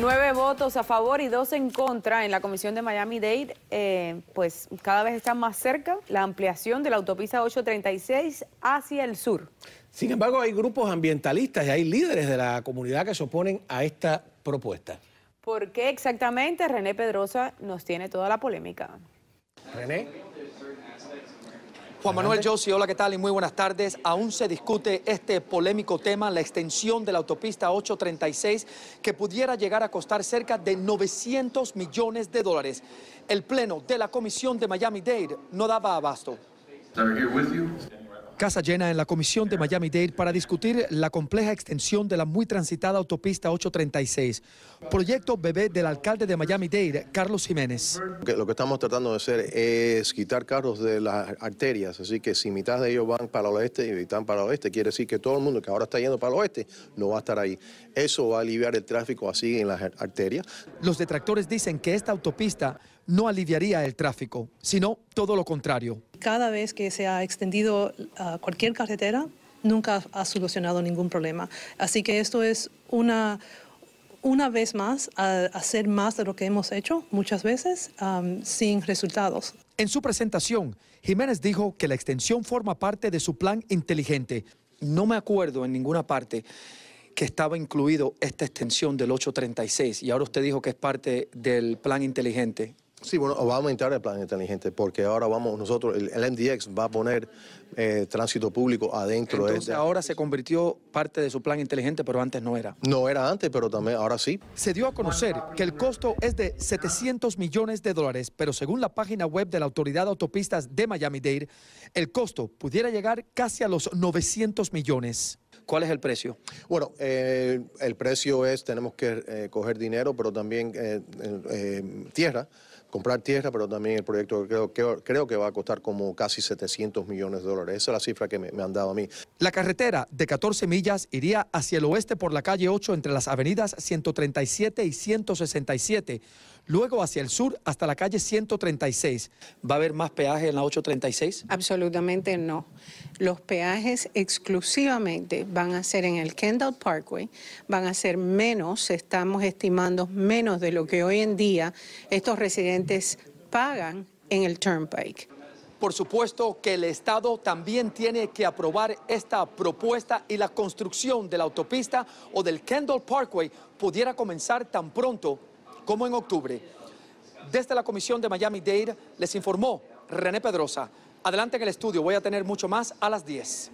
nueve votos a favor y dos en contra en la comisión de Miami-Dade, eh, pues cada vez está más cerca la ampliación de la autopista 836 hacia el sur. Sin embargo, hay grupos ambientalistas y hay líderes de la comunidad que se oponen a esta propuesta. ¿Por qué exactamente? René Pedrosa nos tiene toda la polémica. René. Juan Manuel Josi, hola, ¿qué tal? Y muy buenas tardes. Aún se discute este polémico tema, la extensión de la autopista 836, que pudiera llegar a costar cerca de 900 millones de dólares. El Pleno de la Comisión de Miami-Dade no daba abasto. Casa llena en la comisión de Miami-Dade para discutir la compleja extensión de la muy transitada autopista 836. Proyecto bebé del alcalde de Miami-Dade, Carlos Jiménez. Lo que estamos tratando de hacer es quitar carros de las arterias, así que si mitad de ellos van para el oeste y están para el oeste, quiere decir que todo el mundo que ahora está yendo para el oeste no va a estar ahí. Eso va a aliviar el tráfico así en las arterias. Los detractores dicen que esta autopista no aliviaría el tráfico, sino todo lo contrario. Cada vez que se ha extendido cualquier carretera, nunca ha, solucionado ningún problema. Así que esto es una, una vez más hacer más de lo que hemos hecho muchas veces sin resultados. En su presentación, Jiménez dijo que la extensión forma parte de su plan inteligente. No me acuerdo en ninguna parte que estaba incluido esta extensión del 836 y ahora usted dijo que es parte del plan inteligente. Sí, bueno, va a aumentar el plan inteligente porque ahora vamos nosotros, el, MDX va a poner eh, tránsito público adentro. Entonces este. ahora se convirtió parte de su plan inteligente, pero antes no era. No era antes, pero también ahora sí. Se dio a conocer que el costo es de 700 millones de dólares, pero según la página web de la Autoridad de Autopistas de Miami-Dade, el costo pudiera llegar casi a los 900 millones. ¿Cuál es el precio? Bueno, eh, el precio es, tenemos que eh, coger dinero, pero también tierra comprar tierra, pero también el proyecto creo, creo que va a costar como casi 700 millones de dólares. Esa es la cifra que me, me han dado a mí. La carretera de 14 millas iría hacia el oeste por la calle 8 entre las avenidas 137 y 167 Luego hacia el sur, hasta la calle 136. ¿Va a haber más peajes en la 836? Absolutamente no. Los peajes exclusivamente van a ser en el Kendall Parkway, van a ser menos, estamos estimando menos de lo que hoy en día estos residentes pagan en el Turnpike. Por supuesto que el Estado también tiene que aprobar esta propuesta y la construcción de la autopista o del Kendall Parkway pudiera comenzar tan pronto como en octubre. Desde la Comisión de Miami-Dade les informó René Pedrosa. Adelante en el estudio, voy a tener mucho más a las 10.